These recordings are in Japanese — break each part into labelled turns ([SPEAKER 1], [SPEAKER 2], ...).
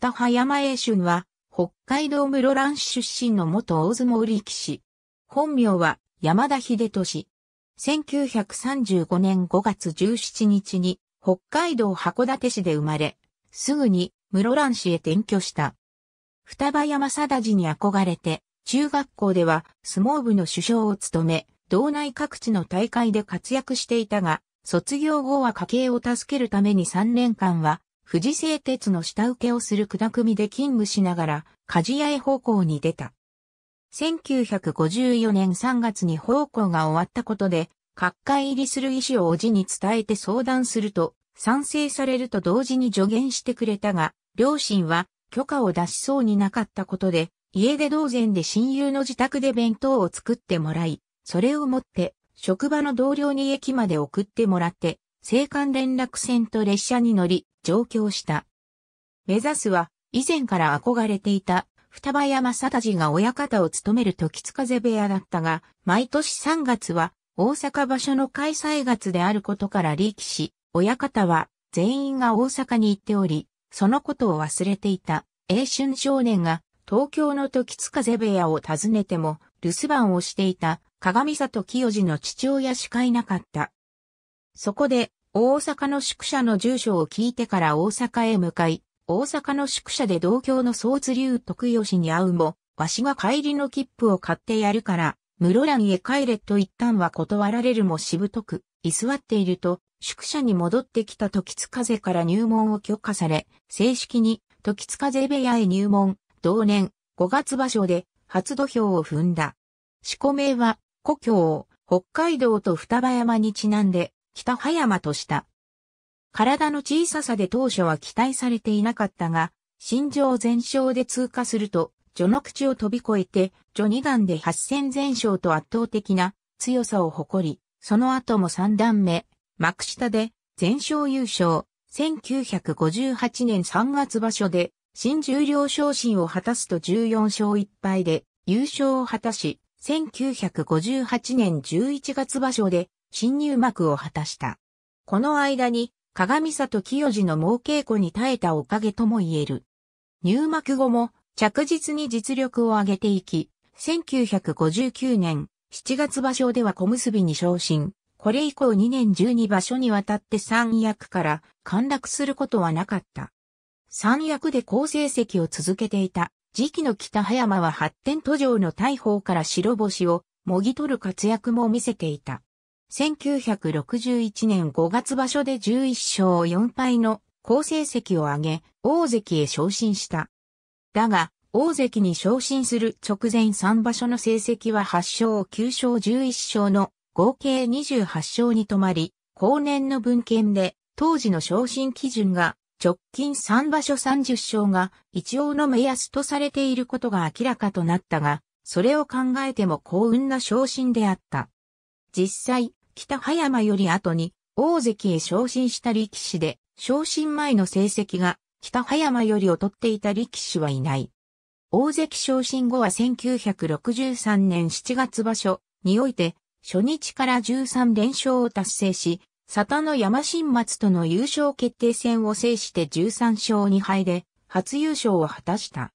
[SPEAKER 1] 北葉山英春は、北海道室蘭市出身の元大相撲力士。本名は山田秀俊。1935年5月17日に北海道函館市で生まれ、すぐに室蘭市へ転居した。双葉山貞治に憧れて、中学校では相撲部の首相を務め、道内各地の大会で活躍していたが、卒業後は家計を助けるために3年間は富士製鉄の下請けをする管組で勤務しながら、鍛冶屋へ奉公に出た。1954年3月に奉公が終わったことで、各界入りする意思をおじに伝えて相談すると、賛成されると同時に助言してくれたが、両親は許可を出しそうになかったことで、家出同然で親友の自宅で弁当を作ってもらい、それを持って、職場の同僚に駅まで送ってもらって、青函連絡船と列車に乗り、上京した。目指すは、以前から憧れていた、双葉山佐治が親方を務める時津風部屋だったが、毎年3月は、大阪場所の開催月であることからリーキし、親方は、全員が大阪に行っており、そのことを忘れていた、英春少年が、東京の時津風部屋を訪ねても、留守番をしていた、鏡里清二の父親しかいなかった。そこで、大阪の宿舎の住所を聞いてから大阪へ向かい、大阪の宿舎で同郷の総津流徳義に会うも、わしが帰りの切符を買ってやるから、室蘭へ帰れと一旦は断られるもしぶとく、居座っていると、宿舎に戻ってきた時津風から入門を許可され、正式に時津風部屋へ入門、同年5月場所で初土俵を踏んだ。四個名は、故郷、北海道と双葉山にちなんで、北葉山とした。体の小ささで当初は期待されていなかったが、心情全勝で通過すると、序の口を飛び越えて、序二段で8戦全勝と圧倒的な強さを誇り、その後も三段目、幕下で全勝優勝、1958年3月場所で、新十両昇進を果たすと14勝1敗で優勝を果たし、1958年11月場所で新入幕を果たした。この間に、鏡里清治の猛稽古に耐えたおかげとも言える。入幕後も着実に実力を上げていき、1959年7月場所では小結に昇進。これ以降2年12場所にわたって三役から陥落することはなかった。三役で好成績を続けていた時期の北葉山は発展途上の大砲から白星をもぎ取る活躍も見せていた。1961年5月場所で11勝4敗の好成績を上げ、大関へ昇進した。だが、大関に昇進する直前3場所の成績は8勝9勝11勝の合計28勝に止まり、後年の文献で当時の昇進基準が直近3場所30勝が一応の目安とされていることが明らかとなったが、それを考えても幸運な昇進であった。実際、北葉山より後に大関へ昇進した力士で、昇進前の成績が北葉山より劣っていた力士はいない。大関昇進後は1963年7月場所において、初日から13連勝を達成し、佐田の山新松との優勝決定戦を制して13勝2敗で、初優勝を果たした。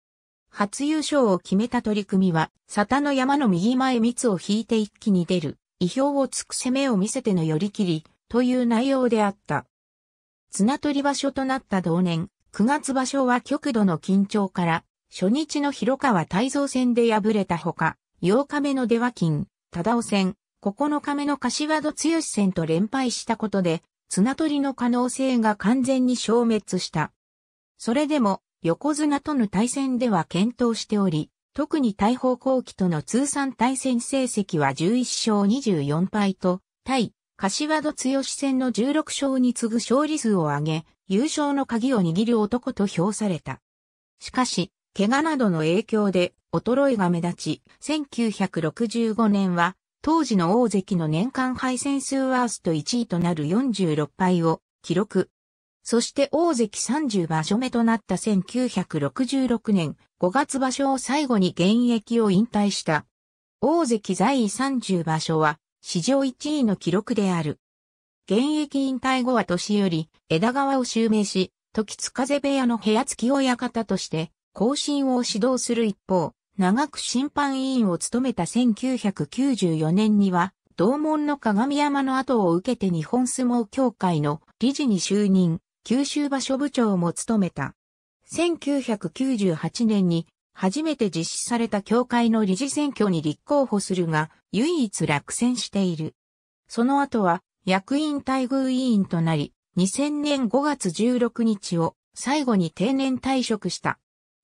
[SPEAKER 1] 初優勝を決めた取組は、佐田の山の右前密を引いて一気に出る、意表をつく攻めを見せての寄り切り、という内容であった。綱取り場所となった同年、9月場所は極度の緊張から、初日の広川大蔵戦で敗れたほか、8日目の出羽金、忠雄戦、9日目の柏戸剛戦と連敗したことで、綱取りの可能性が完全に消滅した。それでも、横綱との対戦では検討しており、特に大砲後期との通算対戦成績は11勝24敗と、対、柏戸強戦の16勝に次ぐ勝利数を上げ、優勝の鍵を握る男と評された。しかし、怪我などの影響で衰えが目立ち、1965年は当時の大関の年間敗戦数ワースト1位となる46敗を記録。そして大関30場所目となった1966年5月場所を最後に現役を引退した。大関在位30場所は史上1位の記録である。現役引退後は年より枝川を襲名し、時津風部屋の部屋付き親方として更新を指導する一方、長く審判委員を務めた1994年には、同門の鏡山の後を受けて日本相撲協会の理事に就任。九州場所部長も務めた。1998年に初めて実施された協会の理事選挙に立候補するが、唯一落選している。その後は役員待遇委員となり、2000年5月16日を最後に定年退職した。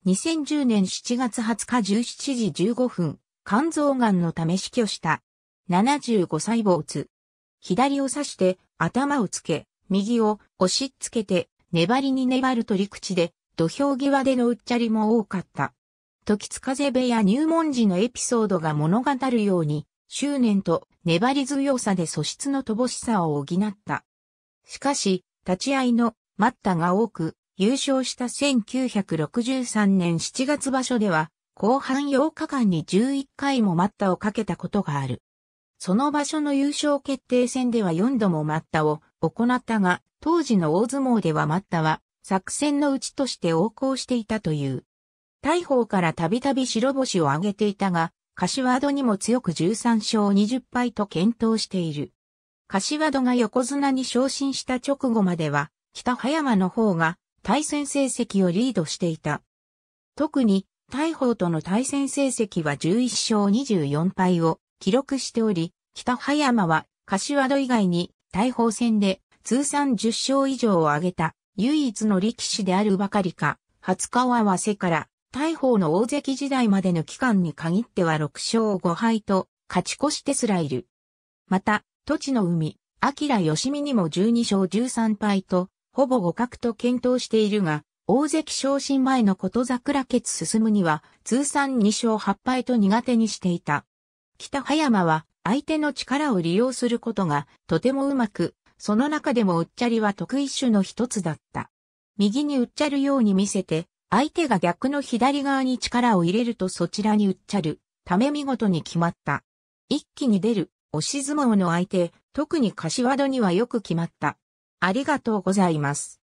[SPEAKER 1] 2010年7月20日17時15分、肝臓がんのため死去した。75歳坊主。左を刺して頭をつけ、右を押し付けて、粘りに粘る取り口で、土俵際でのうっちゃりも多かった。時津風部や入門時のエピソードが物語るように、執念と粘り強さで素質の乏しさを補った。しかし、立ち合いの待ったが多く、優勝した1963年7月場所では、後半8日間に11回も待ったをかけたことがある。その場所の優勝決定戦では4度も待ったを行ったが、当時の大相撲ではマッタは作戦のうちとして横行していたという。大砲からたびたび白星を挙げていたが、柏戸にも強く13勝20敗と検討している。柏戸が横綱に昇進した直後までは、北葉山の方が対戦成績をリードしていた。特に、大砲との対戦成績は11勝24敗を記録しており、北葉山は柏戸以外に大砲戦で通算10勝以上を挙げた唯一の力士であるばかりか、初顔合わせから大砲の大関時代までの期間に限っては6勝5敗と勝ち越してすらいる。また、土地の海、明義美にも12勝13敗と、ほぼ互角と検討しているが、大関昇進前のこと桜決進むには、通算2勝8敗と苦手にしていた。北葉山は、相手の力を利用することがとてもうまく、その中でもうっちゃりは得意種の一つだった。右にうっちゃるように見せて、相手が逆の左側に力を入れるとそちらにうっちゃる、ため見事に決まった。一気に出る、押し相撲の相手、特に柏戸にはよく決まった。ありがとうございます。